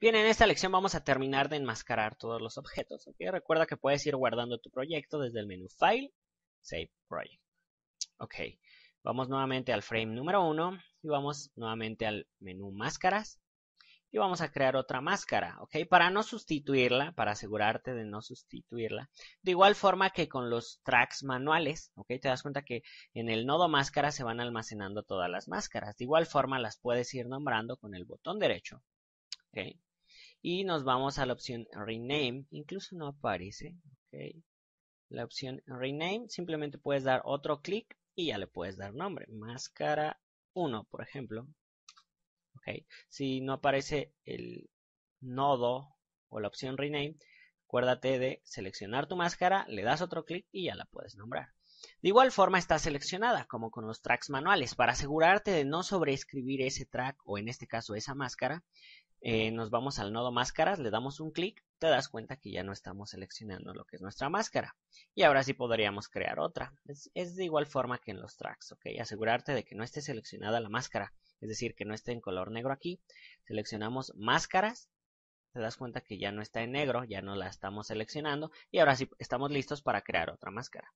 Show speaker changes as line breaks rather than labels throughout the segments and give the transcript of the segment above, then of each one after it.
Bien, en esta lección vamos a terminar de enmascarar todos los objetos. ¿ok? Recuerda que puedes ir guardando tu proyecto desde el menú File, Save Project. Ok, vamos nuevamente al frame número 1 y vamos nuevamente al menú Máscaras y vamos a crear otra máscara, ¿ok? Para no sustituirla, para asegurarte de no sustituirla. De igual forma que con los tracks manuales, ¿ok? Te das cuenta que en el nodo máscara se van almacenando todas las máscaras. De igual forma las puedes ir nombrando con el botón derecho y nos vamos a la opción rename, incluso no aparece. La opción rename, simplemente puedes dar otro clic y ya le puedes dar nombre. Máscara 1, por ejemplo. Si no aparece el nodo o la opción rename, acuérdate de seleccionar tu máscara, le das otro clic y ya la puedes nombrar. De igual forma está seleccionada, como con los tracks manuales. Para asegurarte de no sobreescribir ese track o en este caso esa máscara, eh, nos vamos al nodo máscaras, le damos un clic, te das cuenta que ya no estamos seleccionando lo que es nuestra máscara. Y ahora sí podríamos crear otra. Es, es, de igual forma que en los tracks, ¿ok? Asegurarte de que no esté seleccionada la máscara, es decir, que no esté en color negro aquí. Seleccionamos máscaras, te das cuenta que ya no está en negro, ya no la estamos seleccionando y ahora sí estamos listos para crear otra máscara.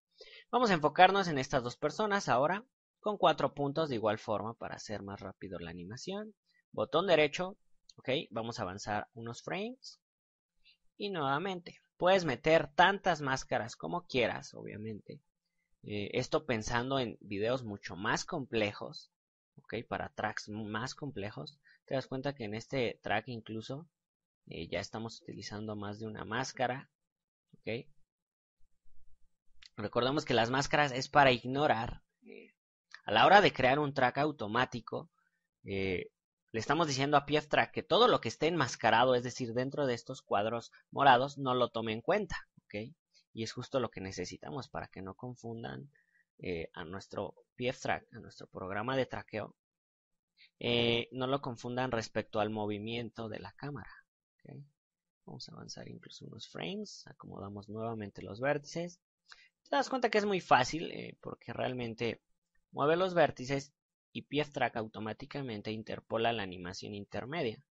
Vamos a enfocarnos en estas dos personas ahora con cuatro puntos de igual forma para hacer más rápido la animación. Botón derecho, ¿ok? Vamos a avanzar unos frames. Y nuevamente, puedes meter tantas máscaras como quieras, obviamente. Eh, esto pensando en videos mucho más complejos, ¿ok? Para tracks más complejos. Te das cuenta que en este track incluso eh, ya estamos utilizando más de una máscara, ¿ok? Recordemos que las máscaras es para ignorar. Eh, a la hora de crear un track automático, eh, estamos diciendo a Track que todo lo que esté enmascarado, es decir, dentro de estos cuadros morados, no lo tome en cuenta, ¿ok? Y es justo lo que necesitamos para que no confundan eh, a nuestro Track, a nuestro programa de traqueo, eh, no lo confundan respecto al movimiento de la cámara. Vamos a avanzar incluso unos frames, acomodamos nuevamente los vértices. Te das cuenta que es muy fácil eh, porque realmente mueve los vértices y Track automáticamente interpola la animación intermedia.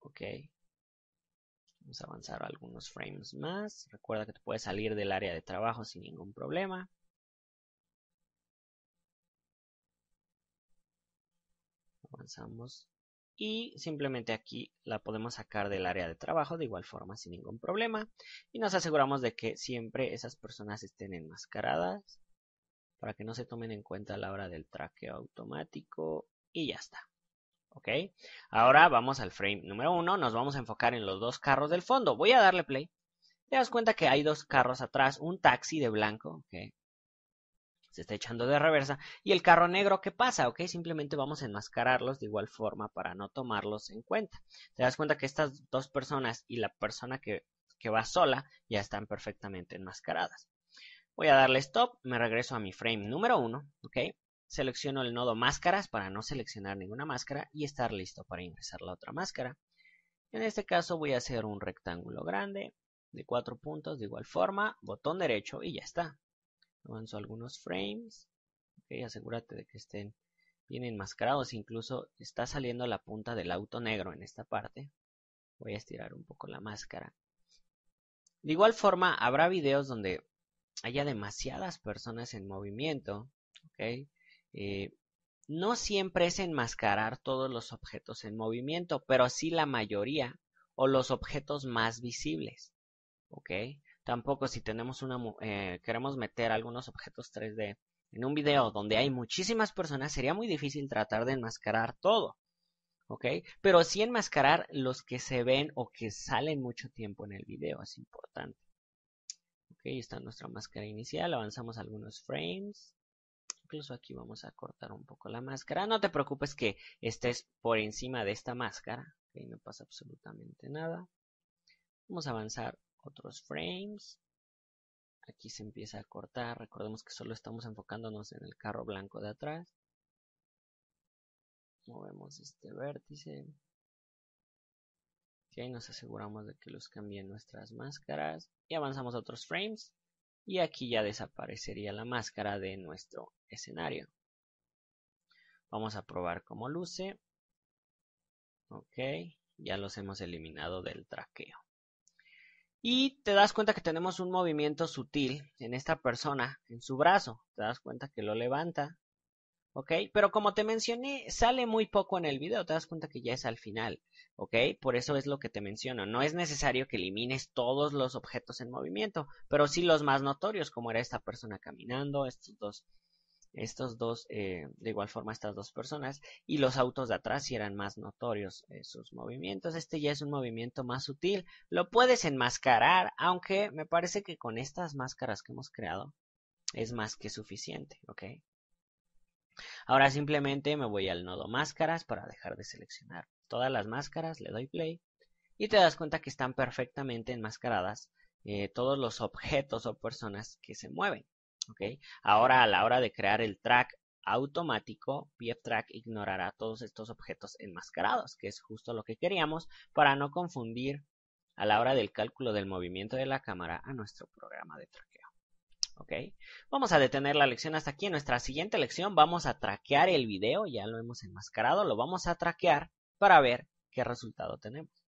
Ok. Vamos a avanzar algunos frames más. Recuerda que te puedes salir del área de trabajo sin ningún problema. Avanzamos. Y simplemente aquí la podemos sacar del área de trabajo de igual forma sin ningún problema. Y nos aseguramos de que siempre esas personas estén enmascaradas para que no se tomen en cuenta a la hora del traqueo automático y ya está. ¿Ok? Ahora vamos al frame número uno, nos vamos a enfocar en los dos carros del fondo. Voy a darle play. Te das cuenta que hay dos carros atrás, un taxi de blanco que se está echando de reversa y el carro negro que pasa, ¿ok? Simplemente vamos a enmascararlos de igual forma para no tomarlos en cuenta. Te das cuenta que estas dos personas y la persona que va sola ya están perfectamente enmascaradas. Voy a darle stop, me regreso a mi frame número 1, ¿ok? Selecciono el nodo máscaras para no seleccionar ninguna máscara y estar listo para ingresar la otra máscara. En este caso voy a hacer un rectángulo grande de 4 puntos de igual forma, botón derecho y ya está. Avanzo algunos frames, ¿ok? Asegúrate de que estén bien enmascarados, incluso está saliendo la punta del auto negro en esta parte. Voy a estirar un poco la máscara. De igual forma, habrá videos donde haya demasiadas personas en movimiento, ¿ok? Eh, no siempre es enmascarar todos los objetos en movimiento, pero sí la mayoría o los objetos más visibles, ¿ok? Tampoco si tenemos una, eh, queremos meter algunos objetos 3D en un video donde hay muchísimas personas, sería muy difícil tratar de enmascarar todo, ¿ok? Pero sí enmascarar los que se ven o que salen mucho tiempo en el video, es importante. Ok, está nuestra máscara inicial, avanzamos algunos frames. Incluso aquí vamos a cortar un poco la máscara. No te preocupes que estés por encima de esta máscara. Ok, no pasa absolutamente nada. Vamos a avanzar otros frames. Aquí se empieza a cortar. Recordemos que solo estamos enfocándonos en el carro blanco de atrás. Movemos este vértice nos aseguramos de que los cambien nuestras máscaras y avanzamos a otros frames y aquí ya desaparecería la máscara de nuestro escenario vamos a probar cómo luce ok ya los hemos eliminado del traqueo y te das cuenta que tenemos un movimiento sutil en esta persona en su brazo te das cuenta que lo levanta ¿ok? Pero como te mencioné, sale muy poco en el video, te das cuenta que ya es al final, ¿ok? Por eso es lo que te menciono, no es necesario que elimines todos los objetos en movimiento, pero sí los más notorios, como era esta persona caminando, estos dos, estos dos, eh, de igual forma estas dos personas, y los autos de atrás si eran más notorios eh, sus movimientos, este ya es un movimiento más sutil, lo puedes enmascarar, aunque me parece que con estas máscaras que hemos creado, es más que suficiente, ¿ok? Ahora simplemente me voy al nodo máscaras para dejar de seleccionar todas las máscaras, le doy play y te das cuenta que están perfectamente enmascaradas eh, todos los objetos o personas que se mueven. Ahora a la hora de crear el track automático, Track ignorará todos estos objetos enmascarados, que es justo lo que queríamos para no confundir a la hora del cálculo del movimiento de la cámara a nuestro programa de traqueo. Vamos a detener la lección hasta aquí. En nuestra siguiente lección vamos a traquear el video, ya lo hemos enmascarado, lo vamos a traquear para ver qué resultado tenemos.